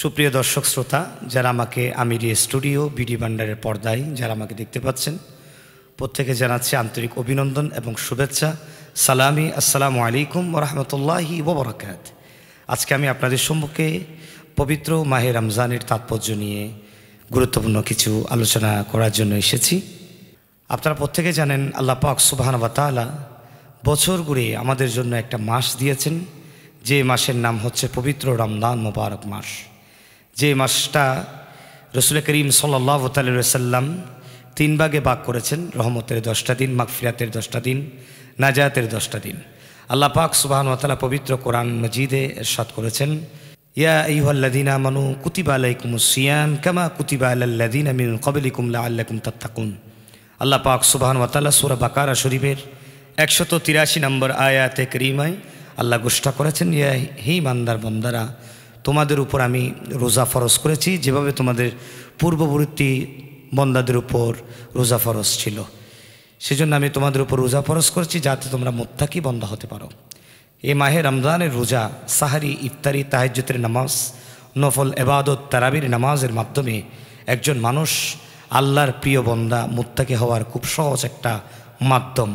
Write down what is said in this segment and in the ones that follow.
সুপ্রিয় দর্শক শ্রোতা যারা আমাকে আমিরি স্টুডিও বিডি ভান্ডারের পর্দায় যারা আমাকে দেখতে পাচ্ছেন প্রত্যেকে জানাচ্ছি আন্তরিক অভিনন্দন এবং শুভেচ্ছা সালামি আসসালামু আলাইকুম রহমতুল্লাহি ওবরাকাত আজকে আমি আপনাদের সম্মুখে পবিত্র মাহে রমজানের তাৎপর্য নিয়ে গুরুত্বপূর্ণ কিছু আলোচনা করার জন্য এসেছি আপনারা প্রত্যেকে জানেন আল্লাহ পাক সুবাহানবাতালা বছর ঘুরে আমাদের জন্য একটা মাস দিয়েছেন যে মাসের নাম হচ্ছে পবিত্র রমদান মোবারক মাস যে মাসটা রসুল করিম সাল্লাহ তাল্লাম তিন ভাগে বাক করেছেন রহমতের দশটা দিন মাগফিরাতের দশটা দিন নাজাতের দশটা দিন আল্লাহ পাক সুবাহন তালা পবিত্র কোরআন মজিদে এরশাদ করেছেন ইয়া ইহ্লাদিনা মানু কুতিবা আলাইকুম সিয়াম কামা কুতিবা আল্লাদিন মিন কবলিকুম আল্লাকুম তাত্তাকুন আল্লাহ পাক সুবাহন তালা সুরা বাকারা শরীফের একশত তিরাশি নম্বর আয়াতে করিমায় আল্লাহ গোষ্ঠা করেছেন ইয়া হি মান্দার বন্দারা তোমাদের উপর আমি রোজা ফরজ করেছি যেভাবে তোমাদের পূর্ববর্তী বন্দাদের উপর রোজা ফরজ ছিল সেজন্য আমি তোমাদের উপর রোজা ফরজ করেছি যাতে তোমরা মোত্তাকি বন্ধ হতে পারো এ মাহে রমজানের রোজা সাহারি ইফতারি তাহাজ্যতের নামাজ নফল এবাদত তারাবির নামাজের মাধ্যমে একজন মানুষ আল্লাহর প্রিয় বন্দা মোত্তাকি হওয়ার খুব সহজ একটা মাধ্যম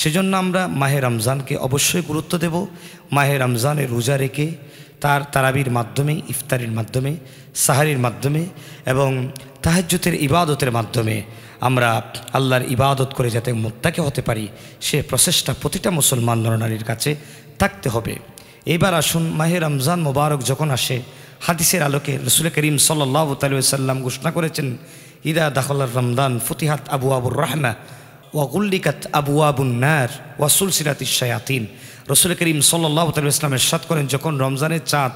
সেজন্য আমরা মাহে রমজানকে অবশ্যই গুরুত্ব দেব মাহে রমজানের রোজা রেখে তার তারাবির মাধ্যমে ইফতারির মাধ্যমে সাহারির মাধ্যমে এবং তাহাজ্যতের ইবাদতের মাধ্যমে আমরা আল্লাহর ইবাদত করে যাতে মোত্তাকে হতে পারি সে প্রচেষ্টা প্রতিটা মুসলমান নরনারীর কাছে থাকতে হবে এবার আসুন মাহে রমজান মোবারক যখন আসে হাদিসের আলোকে রসুল করিম সাল্লাহ তালু সাল্লাম ঘোষণা করেছেন ইদা দাখলার রমদান ফতিহাত আবু আবুর রহমা ওয়াগুল্লিকাত আবু আবুন্নার ওয়াসুলসিরাত ইসায়াতিন রসুল করিম সাল্লাহ তালু ইসলামের সাত করেন যখন রমজানের চাঁদ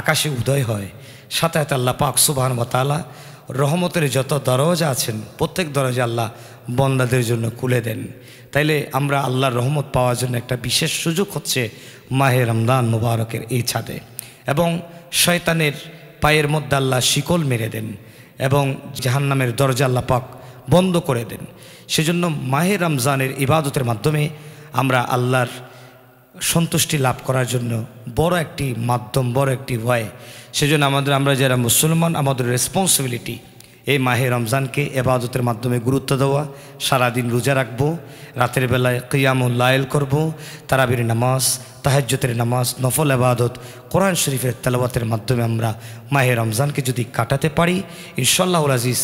আকাশে উদয় হয় সাথে হাতে আল্লাহ পাক সুবাহন তালা রহমতের যত দরজা আছেন প্রত্যেক দরজা আল্লাহ বন্দাদের জন্য খুলে দেন তাইলে আমরা আল্লাহর রহমত পাওয়ার জন্য একটা বিশেষ সুযোগ হচ্ছে মাহে রমদান মুবারকের এই ছাদে এবং শয়তানের পায়ের মধ্যে আল্লাহ শিকল মেরে দেন এবং জাহান্নামের দরজা আল্লাহ পাক বন্ধ করে দেন সেজন্য মাহে রমজানের ইবাদতের মাধ্যমে আমরা আল্লাহর সন্তুষ্টি লাভ করার জন্য বড় একটি মাধ্যম বড় একটি ভয় সেজন্য আমাদের আমরা যারা মুসলমান আমাদের রেসপন্সিবিলিটি এই মাহে রমজানকে এবাদতের মাধ্যমে গুরুত্ব দেওয়া সারাদিন রোজা রাখবো রাতের বেলায় কিয়ামুল লায়েল করব তারাবির নামাজ তাহাজ্যতের নামাজ নফল আবাদত কোরআন শরীফের তেলাওয়াতের মাধ্যমে আমরা মাহে রমজানকে যদি কাটাতে পারি ইনশাল্লাহ আজিজ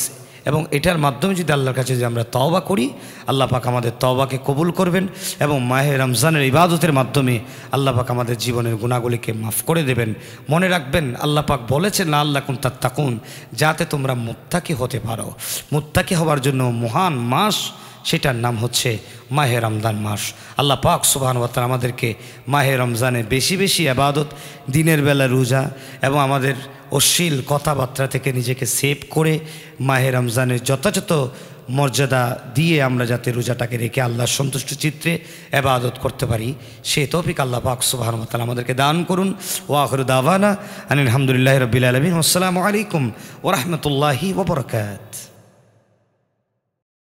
এবং এটার মাধ্যমে যদি আল্লাহর কাছে যদি আমরা তওবা করি আল্লাহ পাক আমাদের তওবাকে কবুল করবেন এবং মাহে রমজানের ইবাদতের মাধ্যমে আল্লাহ পাক আমাদের জীবনের গুণাগুলিকে মাফ করে দেবেন মনে রাখবেন আল্লাহ পাক বলেছে না আল্লাহ কুন তার তাকুন যাতে তোমরা মুত্তাকি হতে পারো মুত্তাকি হওয়ার জন্য মহান মাস সেটার নাম হচ্ছে মাহে রমজান মাস আল্লাহ পাক সুবাহান ওয়াত আমাদেরকে মাহে রমজানে বেশি বেশি আবাদত দিনের বেলা রোজা এবং আমাদের অশ্লীল কথাবার্তা থেকে নিজেকে সেভ করে মাহে রমজানের যথাযথ মর্যাদা দিয়ে আমরা যাতে রোজাটাকে রেখে আল্লাহর সন্তুষ্ট চিত্রে এবাদত করতে পারি সে তৌফিক আল্লাহ পাক সুবাহান ওয়াত আমাদেরকে দান করুন ওয়াহর দাওয়ানা আনিল আলহামদুলিল্লাহ রবিল আলমিন আসসালামু আলাইকুম ওরহমতুল্লাহি ওবরকাত